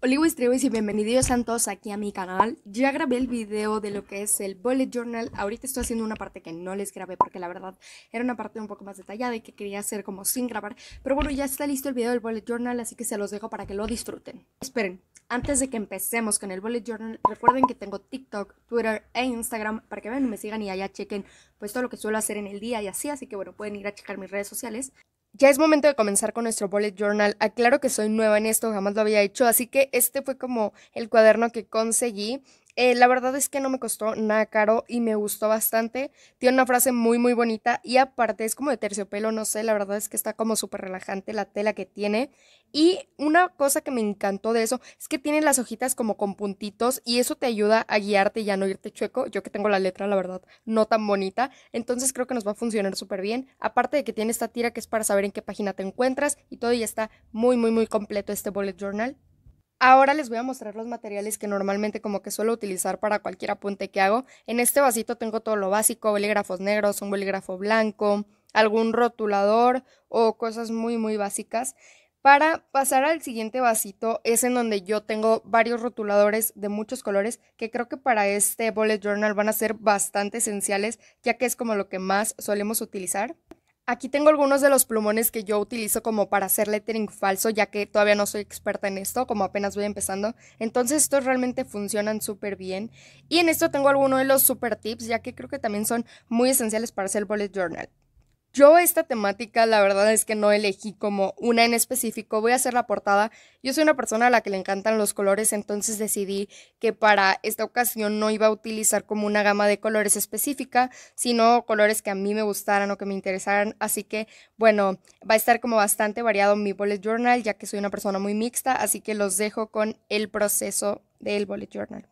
Oliwis Triwis y bienvenidos a todos aquí a mi canal. Ya grabé el video de lo que es el bullet journal. Ahorita estoy haciendo una parte que no les grabé porque la verdad era una parte un poco más detallada y que quería hacer como sin grabar. Pero bueno, ya está listo el video del bullet journal, así que se los dejo para que lo disfruten. Esperen, antes de que empecemos con el bullet journal, recuerden que tengo TikTok, Twitter e Instagram para que vean, me sigan y allá chequen pues todo lo que suelo hacer en el día y así. Así que bueno, pueden ir a checar mis redes sociales ya es momento de comenzar con nuestro bullet journal. Aclaro que soy nueva en esto, jamás lo había hecho, así que este fue como el cuaderno que conseguí eh, la verdad es que no me costó nada caro y me gustó bastante. Tiene una frase muy, muy bonita y aparte es como de terciopelo, no sé, la verdad es que está como súper relajante la tela que tiene. Y una cosa que me encantó de eso es que tiene las hojitas como con puntitos y eso te ayuda a guiarte y a no irte chueco. Yo que tengo la letra, la verdad, no tan bonita. Entonces creo que nos va a funcionar súper bien. Aparte de que tiene esta tira que es para saber en qué página te encuentras y todo ya está muy, muy, muy completo este bullet journal. Ahora les voy a mostrar los materiales que normalmente como que suelo utilizar para cualquier apunte que hago. En este vasito tengo todo lo básico, bolígrafos negros, un bolígrafo blanco, algún rotulador o cosas muy muy básicas. Para pasar al siguiente vasito es en donde yo tengo varios rotuladores de muchos colores que creo que para este bullet journal van a ser bastante esenciales ya que es como lo que más solemos utilizar. Aquí tengo algunos de los plumones que yo utilizo como para hacer lettering falso, ya que todavía no soy experta en esto, como apenas voy empezando. Entonces estos realmente funcionan súper bien. Y en esto tengo algunos de los super tips, ya que creo que también son muy esenciales para hacer bullet journal. Yo esta temática la verdad es que no elegí como una en específico, voy a hacer la portada. Yo soy una persona a la que le encantan los colores, entonces decidí que para esta ocasión no iba a utilizar como una gama de colores específica, sino colores que a mí me gustaran o que me interesaran. Así que bueno, va a estar como bastante variado mi bullet journal, ya que soy una persona muy mixta, así que los dejo con el proceso del bullet journal.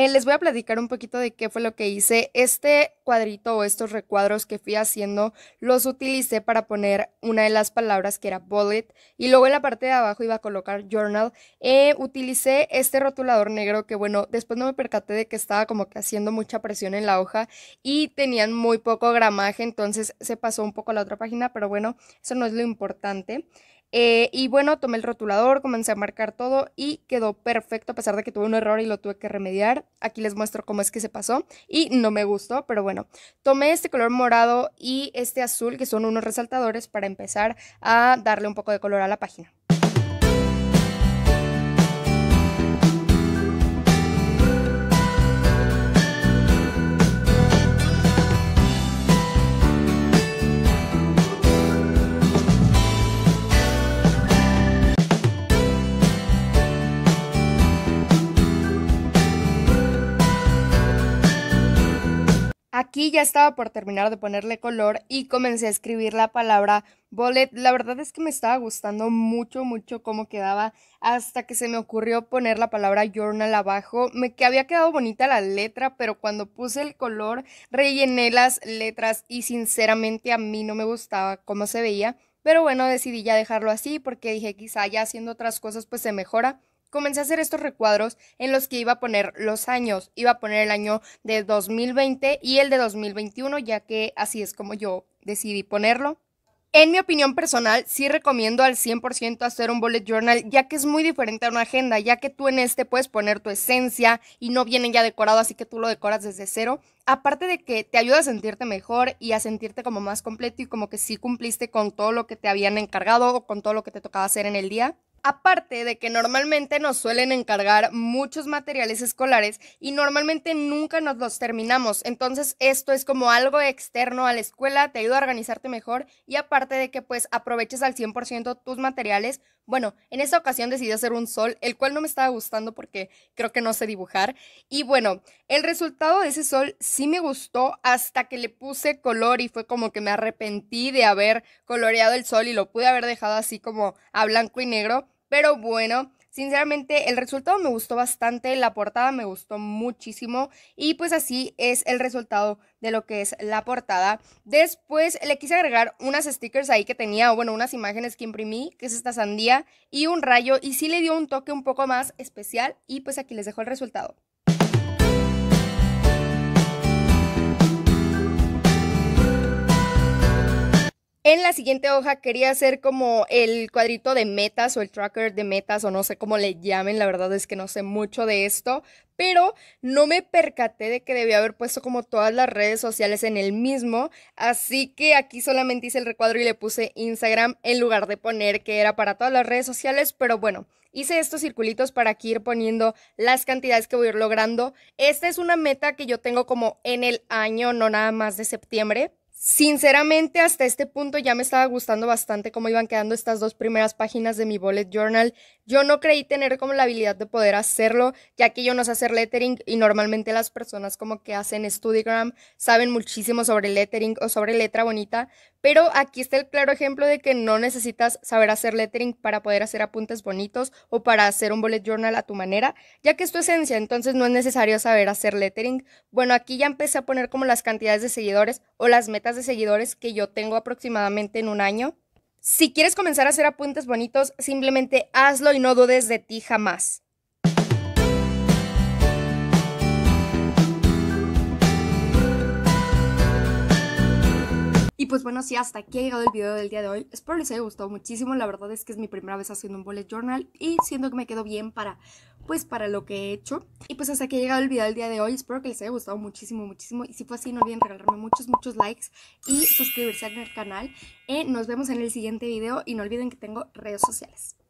Eh, les voy a platicar un poquito de qué fue lo que hice. Este cuadrito o estos recuadros que fui haciendo los utilicé para poner una de las palabras que era bullet y luego en la parte de abajo iba a colocar journal. Eh, utilicé este rotulador negro que bueno, después no me percaté de que estaba como que haciendo mucha presión en la hoja y tenían muy poco gramaje, entonces se pasó un poco a la otra página, pero bueno, eso no es lo importante. Eh, y bueno, tomé el rotulador, comencé a marcar todo y quedó perfecto a pesar de que tuve un error y lo tuve que remediar. Aquí les muestro cómo es que se pasó y no me gustó, pero bueno, tomé este color morado y este azul que son unos resaltadores para empezar a darle un poco de color a la página. Y ya estaba por terminar de ponerle color y comencé a escribir la palabra bullet. La verdad es que me estaba gustando mucho, mucho cómo quedaba hasta que se me ocurrió poner la palabra journal abajo. Me que había quedado bonita la letra, pero cuando puse el color rellené las letras y sinceramente a mí no me gustaba cómo se veía. Pero bueno, decidí ya dejarlo así porque dije quizá ya haciendo otras cosas pues se mejora. Comencé a hacer estos recuadros en los que iba a poner los años. Iba a poner el año de 2020 y el de 2021, ya que así es como yo decidí ponerlo. En mi opinión personal, sí recomiendo al 100% hacer un bullet journal, ya que es muy diferente a una agenda, ya que tú en este puedes poner tu esencia y no vienen ya decorado, así que tú lo decoras desde cero. Aparte de que te ayuda a sentirte mejor y a sentirte como más completo y como que sí cumpliste con todo lo que te habían encargado o con todo lo que te tocaba hacer en el día. Aparte de que normalmente nos suelen encargar muchos materiales escolares y normalmente nunca nos los terminamos, entonces esto es como algo externo a la escuela, te ayuda a organizarte mejor y aparte de que pues aproveches al 100% tus materiales, bueno, en esta ocasión decidí hacer un sol, el cual no me estaba gustando porque creo que no sé dibujar y bueno, el resultado de ese sol sí me gustó hasta que le puse color y fue como que me arrepentí de haber coloreado el sol y lo pude haber dejado así como a blanco y negro pero bueno, sinceramente el resultado me gustó bastante, la portada me gustó muchísimo y pues así es el resultado de lo que es la portada. Después le quise agregar unas stickers ahí que tenía, o bueno, unas imágenes que imprimí, que es esta sandía y un rayo y sí le dio un toque un poco más especial y pues aquí les dejo el resultado. En la siguiente hoja quería hacer como el cuadrito de metas o el tracker de metas o no sé cómo le llamen, la verdad es que no sé mucho de esto, pero no me percaté de que debía haber puesto como todas las redes sociales en el mismo, así que aquí solamente hice el recuadro y le puse Instagram en lugar de poner que era para todas las redes sociales, pero bueno, hice estos circulitos para aquí ir poniendo las cantidades que voy a ir logrando. Esta es una meta que yo tengo como en el año, no nada más de septiembre, Sinceramente, hasta este punto ya me estaba gustando bastante cómo iban quedando estas dos primeras páginas de mi bullet journal. Yo no creí tener como la habilidad de poder hacerlo, ya que yo no sé hacer lettering y normalmente las personas como que hacen studygram saben muchísimo sobre lettering o sobre letra bonita, pero aquí está el claro ejemplo de que no necesitas saber hacer lettering para poder hacer apuntes bonitos o para hacer un bullet journal a tu manera, ya que es tu esencia, entonces no es necesario saber hacer lettering. Bueno, aquí ya empecé a poner como las cantidades de seguidores o las metas de seguidores que yo tengo aproximadamente en un año. Si quieres comenzar a hacer apuntes bonitos, simplemente hazlo y no dudes de ti jamás. pues bueno, sí, hasta aquí ha llegado el video del día de hoy. Espero les haya gustado muchísimo. La verdad es que es mi primera vez haciendo un bullet journal y siento que me quedo bien para, pues, para lo que he hecho. Y pues hasta aquí ha llegado el video del día de hoy. Espero que les haya gustado muchísimo, muchísimo. Y si fue así, no olviden regalarme muchos, muchos likes y suscribirse al canal. y eh, nos vemos en el siguiente video y no olviden que tengo redes sociales.